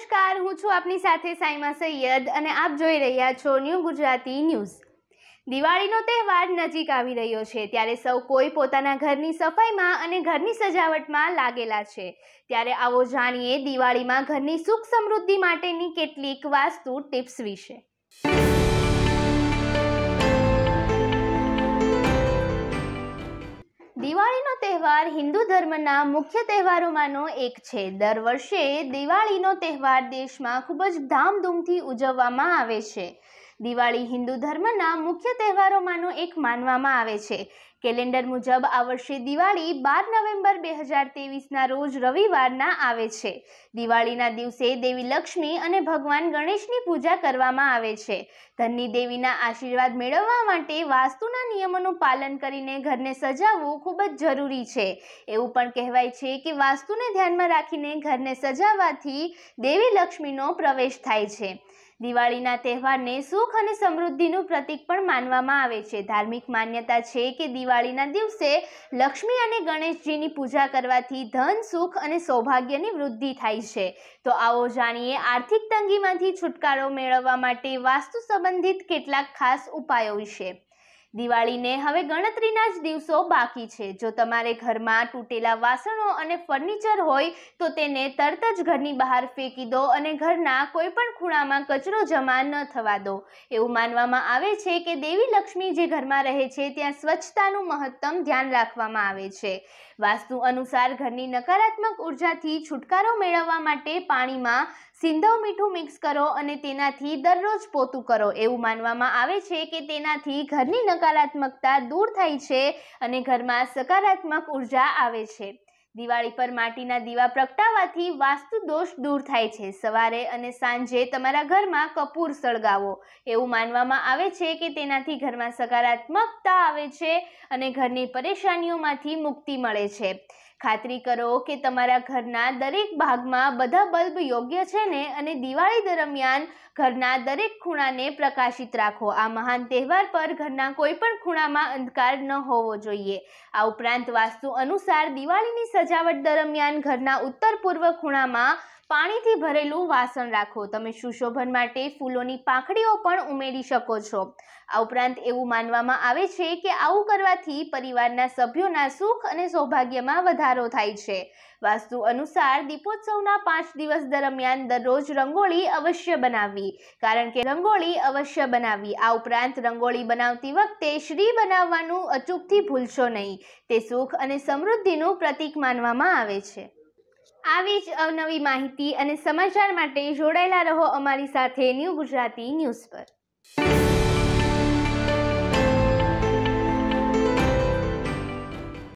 નમસ્કાર હું છું આપની સાથે સાઈમા સૈયદ અને આપ જોઈ રહ્યા છો ન્યૂ ગુજરાતી ન્યૂઝ દિવાળીનો તહેવાર નજીક આવી રહ્યો છે ત્યારે સૌ કોઈ પોતાના ઘરની સફાઈમાં અને ઘરની સજાવટમાં લાગેલા છે ત્યારે આવો જાણીએ દિવાળીમાં ઘરની સુખ સમૃદ્ધિ માટેની કેટલીક વાસ્તુ ટિપ્સ વિશે દિવાળીનો તહેવાર હિન્દુ ધર્મના મુખ્ય તહેવારોમાંનો એક છે દર વર્ષે દિવાળીનો તહેવાર દેશમાં ખૂબ જ ધામધૂમથી ઉજવવામાં આવે છે દિવાળી હિન્દુ ધર્મના મુખ્ય તહેવારોમાંનો એક માનવામાં આવે છે કેલેન્ડર મુજબ આ વર્ષે દિવાળી બાર નવેમ્બર બે હજાર તેવીસના રોજ રવિવારના આવે છે દિવાળીના દિવસે દેવી લક્ષ્મી અને ભગવાન ગણેશની પૂજા કરવામાં આવે છે ધનની દેવીના આશીર્વાદ મેળવવા માટે વાસ્તુના નિયમોનું પાલન કરીને ઘરને સજાવવું ખૂબ જ જરૂરી છે એવું પણ કહેવાય છે કે વાસ્તુને ધ્યાનમાં રાખીને ઘરને સજાવવાથી દેવી લક્ષ્મીનો પ્રવેશ થાય છે દિવાળીના તહેવારને સુખ અને સમૃદ્ધિનું પ્રતીક પણ માનવામાં આવે છે ધાર્મિક માન્યતા છે કે દિવાળીના દિવસે લક્ષ્મી અને ગણેશજીની પૂજા કરવાથી ધન સુખ અને સૌભાગ્યની વૃદ્ધિ થાય છે તો આવો જાણીએ આર્થિક તંગીમાંથી છુટકારો મેળવવા માટે વાસ્તુ સંબંધિત કેટલાક ખાસ ઉપાયો વિશે દિવાળીને હવે ગણતરીના જ દિવસો બાકી છે જો તમારે ઘરમાં તૂટેલા વાસણો અને ફર્નિચર હોય તો તેને તરત જ ઘરની બહાર ફેંકી દો અને ઘરના કોઈ પણ ખૂણામાં કચરો જમા ન થવા દો એવું માનવામાં આવે છે કે દેવી લક્ષ્મી જે ઘરમાં રહે છે ત્યાં સ્વચ્છતાનું મહત્તમ ધ્યાન રાખવામાં આવે છે વાસ્તુ અનુસાર ઘરની નકારાત્મક ઉર્જાથી છુટકારો મેળવવા માટે પાણીમાં સિંધવ મીઠું મિક્સ કરો અને તેનાથી દરરોજ પોતું કરો એવું માનવામાં આવે છે કે તેનાથી ઘરની નકારાત્મકતા દૂર થાય છે અને ઘરમાં સકારાત્મક ઉર્જા આવે છે દિવાળી પર માટીના દીવા પ્રગટાવવાથી વાસ્તુ દોષ દૂર થાય છે સવારે અને સાંજે તમારા ઘરમાં કપૂર સળગાવો એવું માનવામાં આવે છે કે તેનાથી ઘરમાં સકારાત્મકતા આવે છે અને ઘરની પરેશાનીઓમાંથી મુક્તિ મળે છે ખાતરી કરો કે તમારા ઘરના દરેક ભાગમાં બધા બલ્બ યોગ્ય છે ને અને દિવાળી દરમિયાન ઘરના દરેક ખૂણાને પ્રકાશિત રાખો આ મહાન તહેવાર પર ઘરના કોઈપણ ખૂણામાં અંધકાર ન હોવો જોઈએ આ ઉપરાંત વાસ્તુ અનુસાર દિવાળીની સજાવટ દરમિયાન ઘરના ઉત્તર પૂર્વ ખૂણામાં પાણીથી ભરેલું વાસણ રાખો તમે સુશોભન માટે ફૂલોની પાંખડીઓ પણ ઉમેરી શકો છો આ ઉપરાંત એવું માનવામાં આવે છે કે આવું કરવાથી પરિવારના સભ્યોના સુખ અને સૌભાગ્યમાં વધારો થાય છે વાસ્તુ અનુસાર દીપોત્સવના પાંચ દિવસ દરમિયાન દરરોજ રંગોળી અવશ્ય બનાવવી કારણ કે રંગોળી અવશ્ય બનાવવી આ ઉપરાંત રંગોળી બનાવતી વખતે શ્રી બનાવવાનું અચૂકથી ભૂલશો નહીં તે સુખ અને સમૃદ્ધિનું પ્રતીક માનવામાં આવે છે આવી જ અવનવી માહિતી અને સમાચાર માટે જોડાયેલા રહો અમારી સાથે ન્યૂ ગુજરાતી ન્યૂઝ પર